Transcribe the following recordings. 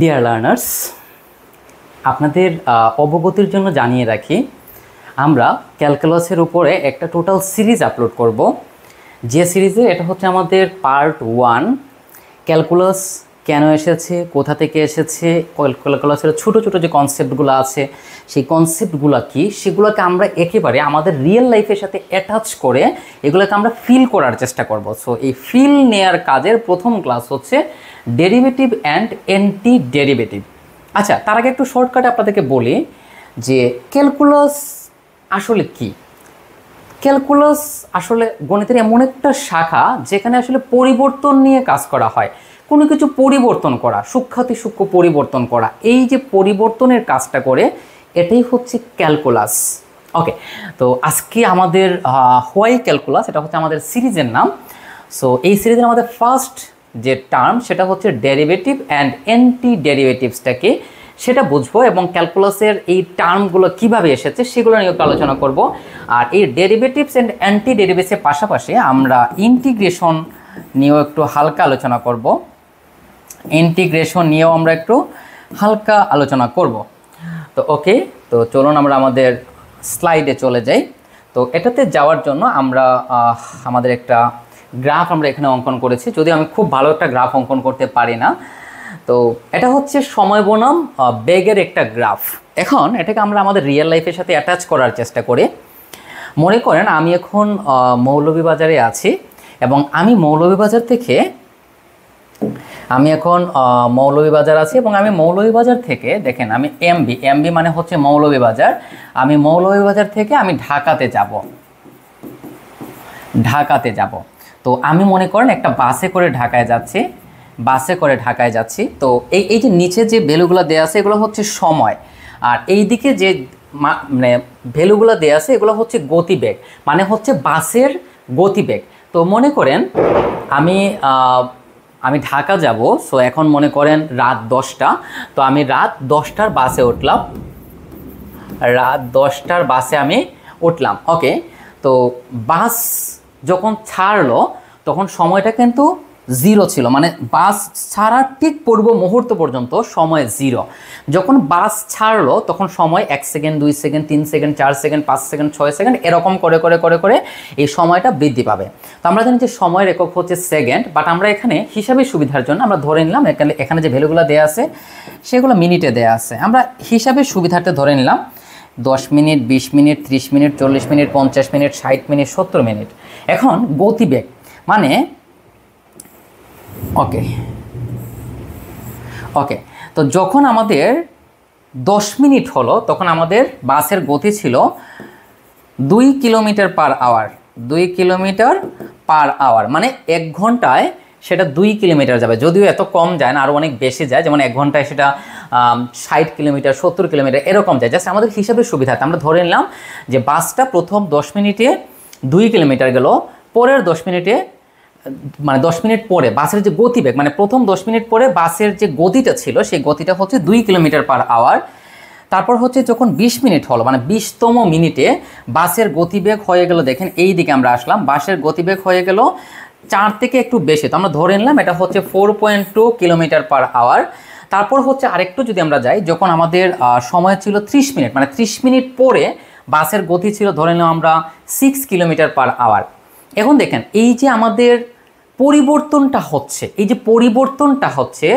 dear learners আপনাদের অবগতির জন্য জানিয়ে রাখি আমরা ক্যালকুলাসের উপরে একটা টোটাল সিরিজ আপলোড করব যে সিরিজে এটা হচ্ছে আমাদের পার্ট ওয়ান ক্যালকুলাস কেন এসেছে কোথা থেকে এসেছে ক্যালকুলাসের ছোট ছোট যে কনসেপ্টগুলো আছে সেই কনসেপ্টগুলো কি সেগুলোকে আমরা একেবারে আমাদের রিয়েল লাইফের সাথে অ্যাটাচ করে এগুলোকে আমরা ফিল করার চেষ্টা করব সো এই ফিল নেয়ার কাজের প্রথম ক্লাস হচ্ছে ডেরিভেটিভ অ্যান্ড অ্যান্টি ডেরিভেটিভ আচ্ছা তার আগে একটু শর্টকাটে আপনাদেরকে বলি যে ক্যালকুলাস আসলে কি ক্যালকুলাস আসলে গণিতের এমন একটা শাখা যেখানে আসলে পরিবর্তন নিয়ে কাজ করা হয় কোনো কিছু পরিবর্তন করা সূক্ষাতি সূক্ষ্ম পরিবর্তন করা এই যে পরিবর্তনের কাজটা করে এটাই হচ্ছে ক্যালকুলাস ওকে তো আজকে আমাদের হোয়াই ক্যালকুলাস এটা হচ্ছে আমাদের সিরিজের নাম সো এই সিরিজের আমাদের ফার্স্ট যে টার্ম সেটা হচ্ছে ডেরিভেটিভ অ্যান্ড অ্যান্টি ডেরিভেটিভসটাকে সেটা বুঝবো এবং ক্যালকুলাসের এই টার্মগুলো কিভাবে এসেছে সেগুলো নিয়ে একটু আলোচনা করব আর এই ডেরিভেটিভস অ্যান্ড অ্যান্টি ডেরিভেটিভসের পাশাপাশি আমরা ইন্টিগ্রেশন নিয়েও একটু হালকা আলোচনা করব ইন্টিগ্রেশন নিয়েও আমরা একটু হালকা আলোচনা করব তো ওকে তো চলুন আমরা আমাদের স্লাইডে চলে যাই তো এটাতে যাওয়ার জন্য আমরা আমাদের একটা গ্রাফ আমরা এখানে অঙ্কন করেছি যদি আমি খুব ভালো একটা গ্রাফ অঙ্কন করতে পারি না তো এটা হচ্ছে সময় বনাম বেগের একটা গ্রাফ এখন এটাকে আমরা আমাদের রিয়েল লাইফের সাথে অ্যাটাচ করার চেষ্টা করি মনে করেন আমি এখন মৌলভীবাজারে আছি এবং আমি মৌলভীবাজার থেকে আমি এখন মৌলভীবাজার আছি এবং আমি মৌলভীবাজার থেকে দেখেন আমি এমবি এমবি মানে হচ্ছে মৌলভীবাজার আমি মৌলভীবাজার থেকে আমি ঢাকাতে যাব ঢাকাতে যাব তো আমি মনে করেন একটা বাসে করে ঢাকায় যাচ্ছি বাসে করে ঢাকায় যাচ্ছি তো এই এই যে নিচে যে ভ্যালুগুলো দেওয়া আছে এগুলো হচ্ছে সময় আর এই দিকে যে মানে ভ্যালুগুলো দেওয়া আছে এগুলো হচ্ছে গতিবেগ মানে হচ্ছে বাসের গতিবেগ তো মনে করেন আমি আমি ঢাকা যাব সো এখন মনে করেন রাত দশটা তো আমি রাত দশটার বাসে উঠলাম রাত দশটার বাসে আমি উঠলাম ওকে তো বাস যখন ছাড়লো তখন সময়টা কিন্তু জিরো ছিল মানে বাস ছাড়ার ঠিক পূর্ব মুহূর্ত পর্যন্ত সময় জিরো যখন বাস ছাড়লো তখন সময় এক সেকেন্ড দুই সেকেন্ড তিন সেকেন্ড চার সেকেন্ড পাঁচ সেকেন্ড ছয় সেকেন্ড এরকম করে করে করে করে এই সময়টা বৃদ্ধি পাবে তো আমরা জানি যে সময়ের একক হচ্ছে সেকেন্ড বাট আমরা এখানে হিসাবে সুবিধার জন্য আমরা ধরে নিলাম এখানে এখানে যে ভ্যালুগুলো দেওয়া আছে সেগুলো মিনিটে দেওয়া আছে আমরা হিসাবে সুবিধাটা ধরে নিলাম দশ মিনিট বিশ মিনিট ত্রিশ মিনিট চল্লিশ মিনিট পঞ্চাশ মিনিট ষাট মিনিট সত্তর মিনিট এখন গতিবেগ মানে ওকে ওকে তো যখন আমাদের দশ মিনিট হলো তখন আমাদের বাসের গতি ছিল দুই কিলোমিটার পার আওয়ার দুই কিলোমিটার পার আওয়ার মানে এক ঘন্টায় সেটা দুই কিলোমিটার যাবে যদিও এত কম যায় না আরও অনেক বেশি যায় যেমন এক ঘন্টায় সেটা ষাট কিলোমিটার সত্তর কিলোমিটার এরকম যায় জাস্ট আমাদের হিসাবে সুবিধা আমরা ধরে নিলাম যে বাসটা প্রথম দশ মিনিটে দুই কিলোমিটার গেল পরের দশ মিনিটে মানে দশ মিনিট পরে বাসের যে গতিবেগ মানে প্রথম দশ মিনিট পরে বাসের যে গতিটা ছিল সেই গতিটা হচ্ছে দুই কিলোমিটার পার আওয়ার তারপর হচ্ছে যখন ২০ মিনিট হলো মানে বিশতম মিনিটে বাসের গতিবেগ হয়ে গেল দেখেন এই দিকে আমরা আসলাম বাসের গতিবেগ হয়ে গেল চার থেকে একটু বেশি তো আমরা ধরে নিলাম এটা হচ্ছে four point two kilometre per hour তারপর হচ্ছে আরেকটু যদি আমরা যাই যখন আমাদের সময় ছিল ত্রিশ মিনিট মানে ত্রিশ মিনিট পরে বাসের গতি ছিল ধরে নিলাম আমরা সিক্স কিলোমিটার পার আওয়ার এখন দেখেন এই যে আমাদের পরিবর্তনটা হচ্ছে এই যে পরিবর্তনটা হচ্ছে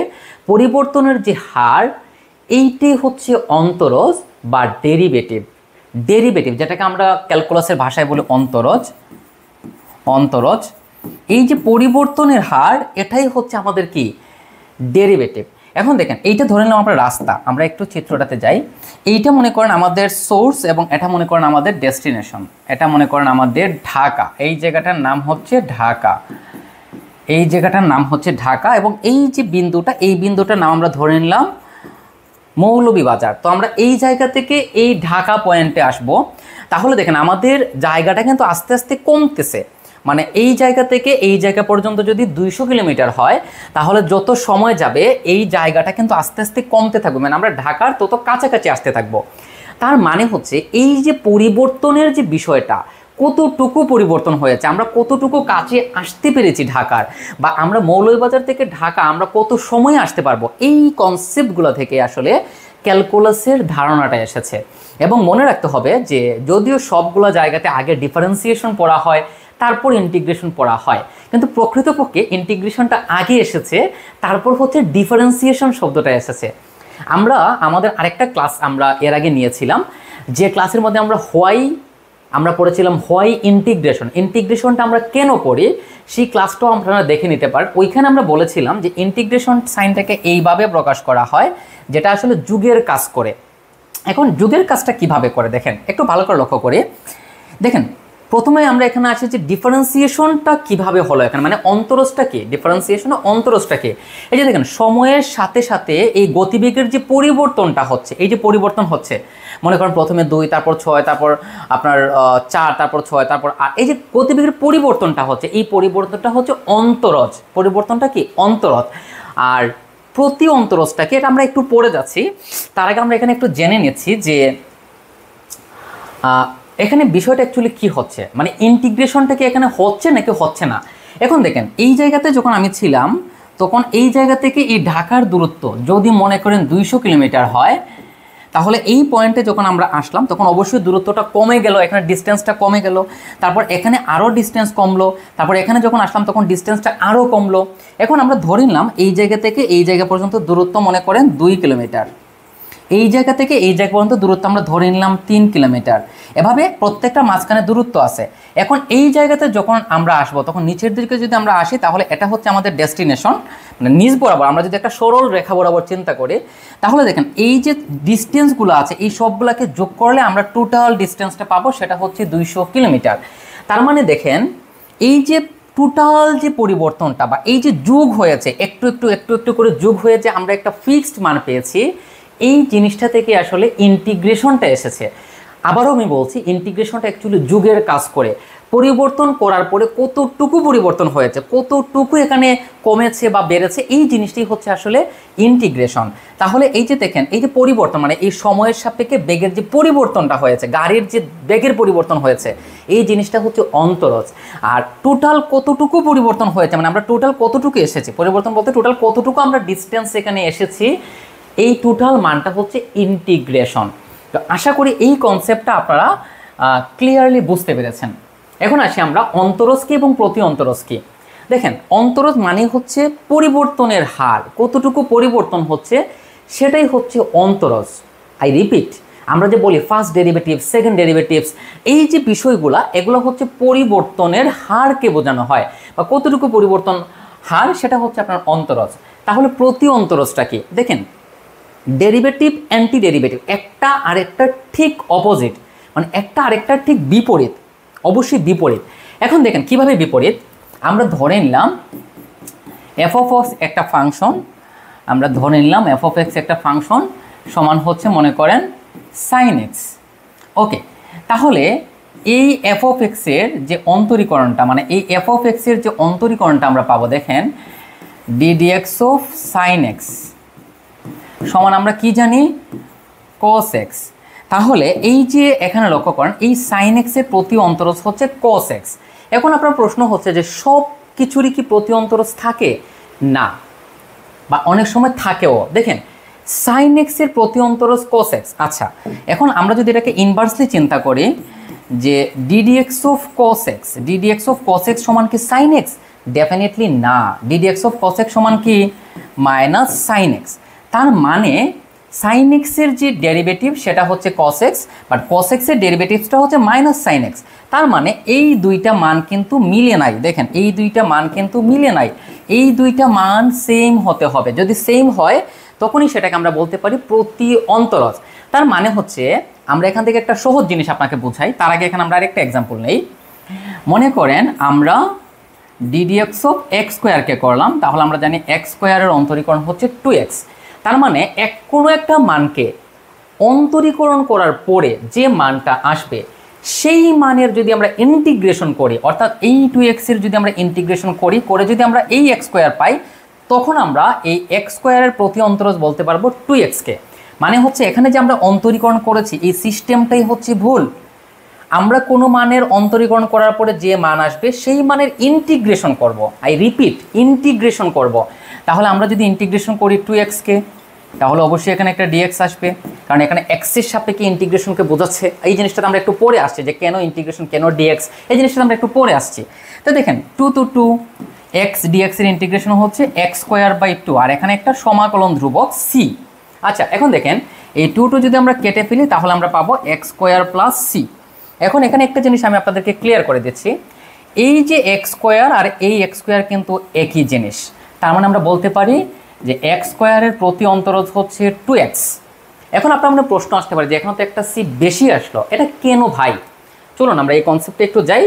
পরিবর্তনের যে হার এইটি হচ্ছে অন্তরজ বা ডেরিভেটিভ ডেরিভেটিভ যেটাকে আমরা ক্যালকুলাসের ভাষায় বলি অন্তরজ অন্তরজ এই যে পরিবর্তনের হার এটাই হচ্ছে আমাদের কি ডেরিভেটিভ এখন দেখেন এইটা ধরে নিলাম আমরা রাস্তা আমরা একটু চিত্রটাতে যাই এইটা মনে করেন আমাদের সোর্স এবং এটা মনে করেন আমাদের ডেস্টিনেশন এটা মনে করেন আমাদের ঢাকা এই জায়গাটার নাম হচ্ছে ঢাকা এই জায়গাটার নাম হচ্ছে ঢাকা এবং এই যে বিন্দুটা এই বিন্দুটার নাম আমরা ধরে নিলাম মৌলভীবাজার তো আমরা এই জায়গা থেকে এই ঢাকা পয়েন্টে আসব তাহলে দেখেন আমাদের জায়গাটা কিন্তু আস্তে আস্তে কমতেছে মানে এই জায়গা থেকে এই জায়গা পর্যন্ত যদি দুইশো কিলোমিটার হয় তাহলে যত সময় যাবে এই জায়গাটা কিন্তু আস্তে আস্তে কমতে থাকবে মানে আমরা ঢাকার তত কাছাকাছি আসতে থাকবো তার মানে হচ্ছে এই যে পরিবর্তনের যে বিষয়টা কতটুকু পরিবর্তন হয়েছে আমরা কতটুকু কাছে আসতে পেরেছি ঢাকার বা আমরা মৌলবাজার থেকে ঢাকা আমরা কত সময় আসতে পারবো এই কনসেপ্টগুলো থেকে আসলে ক্যালকুলাসের ধারণাটা এসেছে এবং মনে রাখতে হবে যে যদিও সবগুলো জায়গাতে আগে ডিফারেন্সিয়েশন পড়া হয় তারপর ইন্টিগ্রেশন পড়া হয় কিন্তু প্রকৃতপক্ষে ইন্টিগ্রেশনটা আগে এসেছে তারপর হচ্ছে ডিফারেন্সিয়েশন শব্দটা এসেছে আমরা আমাদের আরেকটা ক্লাস আমরা এর আগে নিয়েছিলাম যে ক্লাসের মধ্যে আমরা হোয়াই আমরা পড়েছিলাম হোয়াই ইন্টিগ্রেশন ইন্টিগ্রেশনটা আমরা কেন করি সেই ক্লাসটাও আপনারা দেখে নিতে পারেন ওইখানে আমরা বলেছিলাম যে ইন্টিগ্রেশন সাইনটাকে এইভাবে প্রকাশ করা হয় যেটা আসলে যুগের কাজ করে এখন যুগের কাজটা কিভাবে করে দেখেন একটু ভালো করে লক্ষ্য করে দেখেন প্রথমে আমরা এখানে আসি যে ডিফারেন্সিয়েশনটা কিভাবে হলো এখানে মানে অন্তরসটা ডিফারেন্সিয়েশন অন্তরসটা এই যে দেখেন সময়ের সাথে সাথে এই গতিবেগের যে পরিবর্তনটা হচ্ছে এই যে পরিবর্তন হচ্ছে মনে করেন প্রথমে দুই তারপর ছয় তারপর আপনার চার তারপর ছয় তারপর আট এই যে গতিবেগের পরিবর্তনটা হচ্ছে এই পরিবর্তনটা হচ্ছে অন্তরজ পরিবর্তনটা কি অন্তরজ আর প্রতি অন্তরসটাকে এটা আমরা একটু পড়ে যাচ্ছি তার আগে আমরা এখানে একটু জেনে নিচ্ছি যে এখানে বিষয়টা অ্যাকচুয়ালি কী হচ্ছে মানে ইন্টিগ্রেশনটা কি এখানে হচ্ছে নাকি হচ্ছে না এখন দেখেন এই জায়গাতে যখন আমি ছিলাম তখন এই জায়গা থেকে এই ঢাকার দূরত্ব যদি মনে করেন দুইশো কিলোমিটার হয় তাহলে এই পয়েন্টে যখন আমরা আসলাম তখন অবশ্যই দূরত্বটা কমে গেল এখানে ডিস্টেন্সটা কমে গেল তারপর এখানে আরও ডিস্টেন্স কমলো তারপর এখানে যখন আসলাম তখন ডিস্টেন্সটা আরও কমলো এখন আমরা ধরে নিলাম এই জায়গা থেকে এই জায়গা পর্যন্ত দূরত্ব মনে করেন দুই কিলোমিটার এই জায়গা থেকে এই জায়গা পর্যন্ত দূরত্ব আমরা ধরে নিলাম তিন কিলোমিটার এভাবে প্রত্যেকটা মাঝখানে দূরত্ব আছে এখন এই জায়গাতে যখন আমরা আসবো তখন নিচের দিকে যদি আমরা আসি তাহলে এটা হচ্ছে আমাদের ডেস্টিনেশন মানে নিজ বরাবর আমরা যদি একটা সরল রেখা বরাবর চিন্তা করি তাহলে দেখেন এই যে ডিস্টেন্সগুলো আছে এই সবগুলোকে যোগ করলে আমরা টোটাল ডিস্টেন্সটা পাবো সেটা হচ্ছে দুইশো কিলোমিটার তার মানে দেখেন এই যে টোটাল যে পরিবর্তনটা বা এই যে যুগ হয়েছে একটু একটু একটু একটু করে যুগ হয়েছে আমরা একটা ফিক্সড মান পেয়েছি এই জিনিসটা থেকে আসলে ইন্টিগ্রেশনটা এসেছে আবারও আমি বলছি ইন্টিগ্রেশনটা অ্যাকচুয়ালি যুগের কাজ করে পরিবর্তন করার পরে কতটুকু পরিবর্তন হয়েছে কতটুকু এখানে কমেছে বা বেড়েছে এই জিনিসটি হচ্ছে আসলে ইন্টিগ্রেশন তাহলে এই যে দেখেন এই যে পরিবর্তন মানে এই সময়ের সাপেক্ষে বেগের যে পরিবর্তনটা হয়েছে গাড়ির যে বেগের পরিবর্তন হয়েছে এই জিনিসটা হচ্ছে অন্তরজ আর টোটাল কতটুকু পরিবর্তন হয়েছে মানে আমরা টোটাল কতটুকু এসেছি পরিবর্তন বলতে টোটাল কতটুকু আমরা ডিস্টেন্স এখানে এসেছি এই টোটাল মানটা হচ্ছে ইন্টিগ্রেশন তো আশা করি এই কনসেপ্টটা আপনারা ক্লিয়ারলি বুঝতে পেরেছেন এখন আসি আমরা অন্তরস্কি এবং প্রতি অন্তরস্কি দেখেন অন্তরস মানে হচ্ছে পরিবর্তনের হার কতটুকু পরিবর্তন হচ্ছে সেটাই হচ্ছে অন্তরস আই রিপিট আমরা যে বলি ফার্স্ট ডেরিভেটিভ সেকেন্ড ডেরিভেটিভস এই যে বিষয়গুলো এগুলো হচ্ছে পরিবর্তনের হারকে বোঝানো হয় বা কতটুকু পরিবর্তন হার সেটা হচ্ছে আপনার অন্তরজ তাহলে প্রতি অন্তরসটা কি দেখেন ডেরিভেটিভ অ্যান্টি ডেরিভেটিভ একটা আরেকটা ঠিক অপোজিট মানে একটা একটা ঠিক বিপরীত অবশ্যই বিপরীত এখন দেখেন কিভাবে বিপরীত আমরা ধরে নিলাম এফ অফ এক্স একটা ফাংশন আমরা ধরে নিলাম এফ অফ এক্স একটা ফাংশন সমান হচ্ছে মনে করেন সাইন এক্স ওকে তাহলে এই এফ অফ এক্সের যে অন্তরীকরণটা মানে এই এফ অফ এক্সের যে অন্তরীকরণটা আমরা পাবো দেখেন ডিডিএক্স অফ সাইন এক্স সমান আমরা কি জানি কস এক্স তাহলে এই যে এখানে লক্ষ্য করেন এই সাইন এক্সের প্রতি অন্তরস হচ্ছে কস এক্স এখন আপনার প্রশ্ন হচ্ছে যে সব কিছুরই কি প্রতি অন্তরস থাকে না বা অনেক সময় থাকেও দেখেন সাইন এক্সের প্রতি অন্তরস কস এক্স আচ্ছা এখন আমরা যদি এটাকে ইনভার্সলি চিন্তা করি যে d dx of cos x d dx of cos x সমান কি সাইন এক্স ডেফিনেটলি না ডিডিএক্স অফ কস এক্স সমান কি মাইনাস সাইন এক্স তার মানে সাইন এক্সের যে ডেরিভেটিভ সেটা হচ্ছে কস এক্স বাট কস এক্সের ডেরিভেটিভসটা হচ্ছে মাইনাস সাইন এক্স তার মানে এই দুইটা মান কিন্তু মিলে নাই দেখেন এই দুইটা মান কিন্তু মিলে নাই এই দুইটা মান সেম হতে হবে যদি সেম হয় তখনই সেটাকে আমরা বলতে পারি প্রতি অন্তরজ তার মানে হচ্ছে আমরা এখান থেকে একটা সহজ জিনিস আপনাকে বোঝাই তার আগে এখানে আমরা আরেকটা এক্সাম্পল নেই মনে করেন আমরা ডিডিএক্স অফ এক্স স্কোয়ারকে করলাম তাহলে আমরা জানি এক্স স্কোয়ারের অন্তরীকরণ হচ্ছে টু এক্স তার মানে এক কোনো একটা মানকে অন্তরীকরণ করার পরে যে মানটা আসবে সেই মানের যদি আমরা ইন্টিগ্রেশন করি অর্থাৎ এই টু এক্সের যদি আমরা ইন্টিগ্রেশন করি করে যদি আমরা এই এক্স স্কোয়ার পাই তখন আমরা এই এক্স স্কোয়ারের প্রতি অন্তরজ বলতে পারবো টু এক্সকে মানে হচ্ছে এখানে যে আমরা অন্তরীকরণ করেছি এই সিস্টেমটাই হচ্ছে ভুল আমরা কোনো মানের অন্তরীকরণ করার পরে যে মান আসবে সেই মানের ইন্টিগ্রেশন করব আই রিপিট ইন্টিগ্রেশন করব তাহলে আমরা যদি ইন্টিগ্রেশন করি টু এক্সকে তাহলে অবশ্যই এখানে একটা ডিএক্স আসবে কারণ এখানে এক্সের কি ইন্টিগ্রেশনকে বোঝাচ্ছে এই জিনিসটা আমরা একটু পরে আসছি যে কেন ইন্টিগ্রেশন কেন ডিএক্স এই জিনিসটা আমরা একটু পরে আসছি তো দেখেন টু টু টু এক্স ডিএক্সের ইন্টিগ্রেশন হচ্ছে এক্স স্কোয়ার বাই টু আর এখানে একটা সমাকলন ধ্রুবক সি আচ্ছা এখন দেখেন এই টু টু যদি আমরা কেটে ফেলি তাহলে আমরা পাবো এক্স স্কোয়ার প্লাস সি এখন এখানে একটা জিনিস আমি আপনাদেরকে ক্লিয়ার করে দিচ্ছি এই যে এক্স স্কোয়ার আর এই এক্স স্কোয়ার কিন্তু একই জিনিস তার মানে আমরা বলতে পারি যে এক্স স্কোয়ারের প্রতি অন্তরজ হচ্ছে টু এক্স এখন আপনার মনে প্রশ্ন আসতে পারে যে এখন তো একটা সি বেশি আসলো এটা কেন ভাই চলুন আমরা এই কনসেপ্টে একটু যাই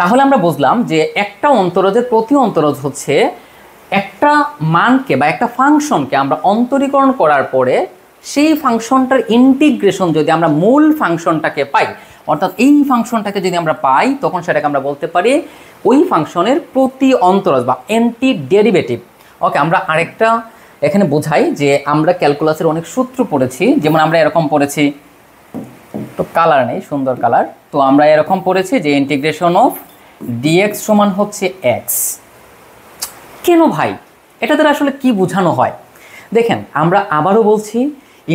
তাহলে আমরা বুঝলাম যে একটা অন্তরজের প্রতি অন্তরজ হচ্ছে একটা মানকে বা একটা ফাংশনকে আমরা অন্তরীকরণ করার পরে সেই ফাংশনটার ইন্টিগ্রেশন যদি আমরা মূল ফাংশনটাকে পাই অর্থাৎ এই ফাংশনটাকে যদি আমরা পাই তখন সেটাকে আমরা বলতে পারি ওই ফাংশনের প্রতি অন্তরজ বা অ্যান্টি ডেরিভেটিভ ওকে আমরা আরেকটা এখানে বোঝাই যে আমরা ক্যালকুলাসের অনেক সূত্র পড়েছি যেমন আমরা এরকম পড়েছি তো কালার নেই সুন্দর কালার তো আমরা এরকম পড়েছি যে ইন্টিগ্রেশন অফ ডিএক্স সমান হচ্ছে এক্স কেন ভাই এটা দ্বারা আসলে কি বোঝানো হয় দেখেন আমরা আবারও বলছি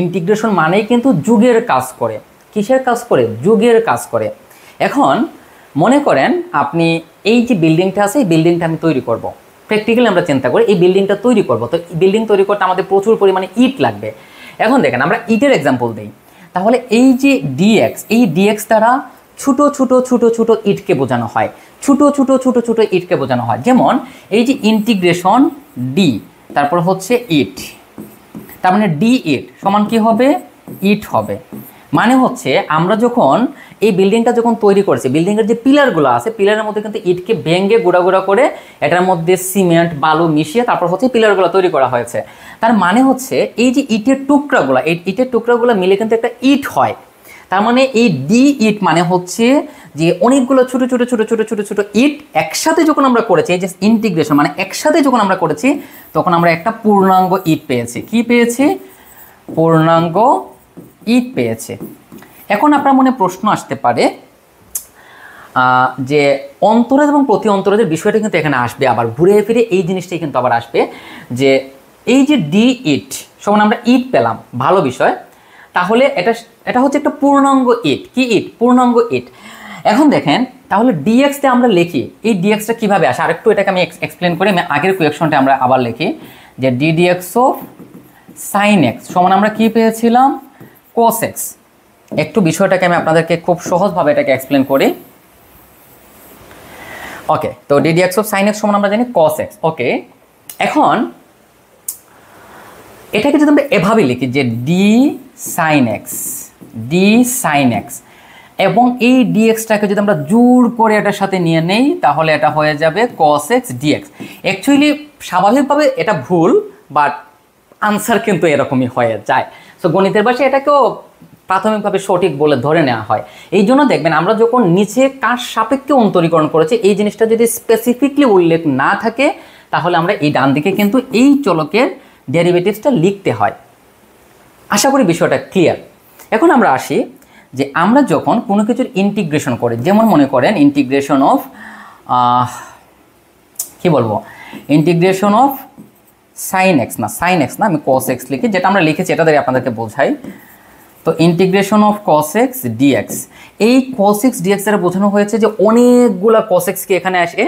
ইন্টিগ্রেশন মানেই কিন্তু যুগের কাজ করে কিসের কাজ করে যুগের কাজ করে এখন মনে করেন আপনি এই যে বিল্ডিংটা আছে এই বিল্ডিংটা আমি তৈরি করবো প্র্যাকটিক্যালি আমরা চিন্তা করি এই বিল্ডিংটা তৈরি করবো তো বিল্ডিং তৈরি করতে আমাদের প্রচুর পরিমাণে ইট লাগবে এখন দেখেন আমরা ইটের এক্সাম্পল দিই তাহলে এই যে ডিএক্স এই ডিএক্স দ্বারা ছোট ছোট ছোট ছোট ইটকে বোঝানো হয় ছোট ছোট ছোট ছোট ইটকে বোঝানো হয় যেমন এই যে ইন্টিগ্রেশন ডি তারপর হচ্ছে ইট তার মানে ডি ইট সমান কি হবে ইট হবে মানে হচ্ছে আমরা যখন এই বিল্ডিংটা যখন তৈরি করেছে বিল্ডিংয়ের যে পিলারগুলো আছে পিলারের মধ্যে কিন্তু ইটকে ভেঙে গুঁড়া গুঁড়া করে এটার মধ্যে সিমেন্ট বালু মিশিয়ে তারপর হচ্ছে পিলারগুলো তৈরি করা হয়েছে তার মানে হচ্ছে এই যে ইটের টুকরাগুলো এই ইটের টুকরাগুলো মিলে কিন্তু একটা ইট হয় তার মানে এই ডি ইট মানে হচ্ছে যে অনেকগুলো ছোট ছোট ছোট ছোট ছোট ছোট ইট একসাথে যখন আমরা করেছি এই যে ইন্টিগ্রেশন মানে একসাথে যখন আমরা করেছি তখন আমরা একটা পূর্ণাঙ্গ ইট পেয়েছি কি পেয়েছি পূর্ণাঙ্গ ইট পেয়েছে এখন আপনার মনে প্রশ্ন আসতে পারে যে অন্তরাজ এবং প্রতি অন্তরের বিষয়টা কিন্তু এখানে আসবে আবার ঘুরে ফিরে এই জিনিসটাই কিন্তু আবার আসবে যে এই যে ডি ইট সমান আমরা ইট পেলাম ভালো বিষয় তাহলে এটা এটা হচ্ছে একটা পূর্ণাঙ্গ ইট কি ইট পূর্ণাঙ্গ ইট এখন দেখেন তাহলে ডিএক্সটা আমরা লিখি এই ডিএক্সটা কীভাবে আসে আরেকটু এটাকে আমি এক্সপ্লেন করি আগের কোয়েকশনটা আমরা আবার লিখি যে ডিডিএক্স অফ সাইন এক্স সমান আমরা কী পেয়েছিলাম কোস এক্স একটু বিষয়টাকে আমি আপনাদেরকে খুব সহজভাবে এটাকে এক্সপ্লেন করি ওকে তো ডিডিএক্স অফ সাইন এক্স সমান আমরা জানি কস এক্স ওকে এখন এটাকে যদি আমরা এভাবে লিখি যে d sine x d sine x এবং এই ডিএক্সটাকে যদি আমরা জোর করে এটার সাথে নিয়ে নেই তাহলে এটা হয়ে যাবে কস এক্স ডিএক্স অ্যাকচুয়ালি স্বাভাবিকভাবে এটা ভুল বাট আনসার কিন্তু এরকমই হয়ে যায় সো গণিতের ভাষায় এটাকেও প্রাথমিকভাবে সঠিক বলে ধরে নেওয়া হয় এই জন্য দেখবেন আমরা যখন নিচে কার সাপেক্ষে অন্তরীকরণ করেছি এই জিনিসটা যদি স্পেসিফিকলি উল্লেখ না থাকে তাহলে আমরা এই ডান দিকে কিন্তু এই চলকের ডেরিভেটিভসটা লিখতে হয় আশা করি বিষয়টা ক্লিয়ার এখন আমরা আসি যে আমরা যখন কোনো কিছুর ইন্টিগ্রেশন করি যেমন মনে করেন ইন্টিগ্রেশন অফ কি বলবো ইন্টিগ্রেশন অফ সাইন এক্স না সাইন এক্স না আমি কস এক্স লিখি যেটা আমরা লিখেছি এটা দিয়ে আপনাদেরকে বোঝাই তো ইন্টিগ্রেশন অফ কসেক্স ডিএক্স এই কসেক্স ডিএক্স দ্বারা বোঝানো হয়েছে যে অনেকগুলা কসেক্সকে এখানে আসে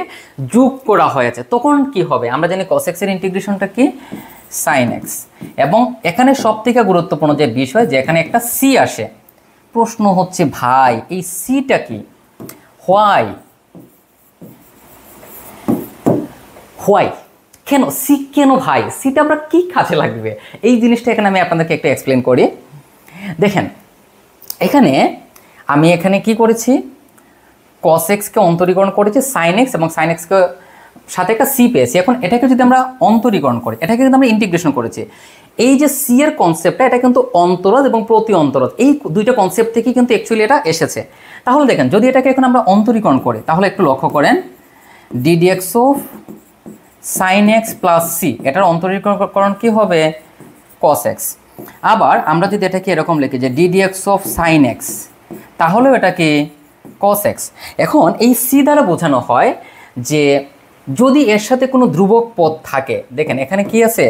যোগ করা হয়েছে তখন কি হবে আমরা জানি কসেক্সের ইন্টিগ্রেশনটা কি সাইন এক্স এবং এখানে সব থেকে গুরুত্বপূর্ণ যে বিষয় যে এখানে একটা সি আসে প্রশ্ন হচ্ছে ভাই এই সিটা কি হোয়াই হোয়াই কেন সি কেন ভাই সিটা আমরা কি কাজে লাগবে এই জিনিসটা এখানে আমি আপনাদেরকে একটা এক্সপ্লেন করি দেখেন এখানে আমি এখানে কি করেছি কস এক্সকে অন্তরীকরণ করেছি সাইন এক্স এবং সাইন এক্সকে সাথে একটা সি পেয়েছি এখন এটাকে যদি আমরা অন্তরীকরণ করি এটাকে কিন্তু আমরা ইন্টিগ্রেশন করেছি এই যে সি এর কনসেপ্টটা এটা কিন্তু অন্তরজ এবং প্রতি অন্তরজ এই দুইটা কনসেপ্ট থেকেই কিন্তু অ্যাকচুয়ালি এটা এসেছে তাহলে দেখেন যদি এটাকে এখন আমরা অন্তরীকরণ করি তাহলে একটু লক্ষ্য করেন d dx of sine x plus c এটার অন্তরীকরণ কী হবে কস এক্স আবার আমরা যদি এটাকে এরকম লিখি যে ডিডিএক্স অফ সাইন এক্স তাহলেও এটাকে কস এক্স এখন এই সি দ্বারা বোঝানো হয় যে যদি এর সাথে কোনো ধ্রুবক পদ থাকে দেখেন এখানে কি আছে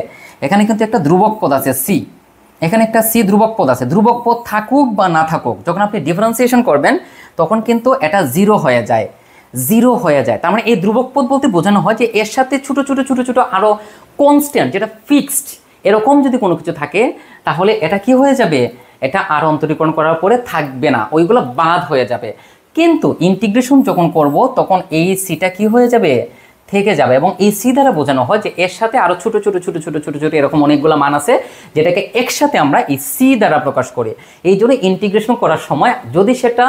এখানে কিন্তু একটা ধ্রুবক পদ আছে সি এখানে একটা সি ধ্রুবক পদ আছে ধ্রুবক পদ থাকুক বা না থাকুক যখন আপনি ডিফারেন্সিয়েশন করবেন তখন কিন্তু এটা জিরো হয়ে যায় জিরো হয়ে যায় তার মানে এই ধ্রুবক পদ বলতে বোঝানো হয় যে এর সাথে ছোটো ছোটো ছোটো ছোটো আরও কনস্ট্যান্ট যেটা ফিক্সড এরকম যদি কোনো কিছু থাকে তাহলে এটা কি হয়ে যাবে এটা আর অন্তরীকরণ করার পরে থাকবে না ওইগুলো বাদ হয়ে যাবে কিন্তু ইন্টিগ্রেশন যখন করব তখন এই সিটা কি হয়ে যাবে থেকে যাবে এবং এই সি দ্বারা বোঝানো হয় যে এর সাথে আরও ছোটো ছোটো ছোটো ছোটো ছোটো ছোটো এরকম অনেকগুলো মান আছে যেটাকে একসাথে আমরা এই সি দ্বারা প্রকাশ করি এই জন্য ইন্টিগ্রেশন করার সময় যদি সেটা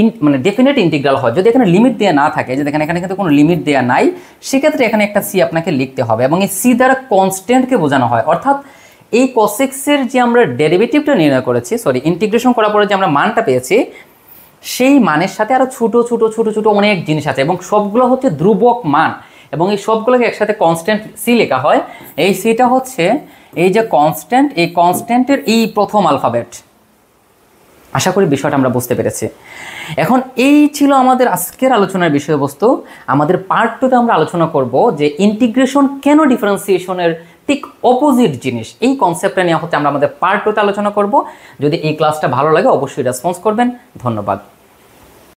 ইন মানে ডেফিনেট ইন্টিগ্রাল হয় যদি এখানে লিমিট দেওয়া না থাকে যে দেখেন এখানে কিন্তু কোনো লিমিট দেওয়া নাই সেক্ষেত্রে এখানে একটা সি আপনাকে লিখতে হবে এবং এই সি দ্বারা কনস্ট্যান্টকে বোঝানো হয় অর্থাৎ এই কসেক্সের যে আমরা ডেরিভেটিভটা নির্ণয় করেছি সরি ইন্টিগ্রেশন করার পরে যে আমরা মানটা পেয়েছি সেই মানের সাথে আরও ছোটো ছোটো ছোটো ছোটো অনেক জিনিস আছে এবং সবগুলো হচ্ছে ধ্রুবক মান এবং এই সবগুলোকে একসাথে কনস্ট্যান্ট সি লেখা হয় এই সিটা হচ্ছে এই যে কনস্ট্যান্ট এই কনস্ট্যান্টের এই প্রথম আলফাবেট আশা করি বিষয়টা আমরা বুঝতে পেরেছি এখন এই ছিল আমাদের আজকের আলোচনার বিষয়বস্তু আমাদের পার্ট টুতে আমরা আলোচনা করব যে ইন্টিগ্রেশন কেন ডিফারেন্সিয়েশনের ঠিক অপোজিট জিনিস এই কনসেপ্টটা নিয়ে হচ্ছে আমরা আমাদের পার্ট টুতে আলোচনা করব যদি এই ক্লাসটা ভালো লাগে অবশ্যই রেসপন্স করবেন ধন্যবাদ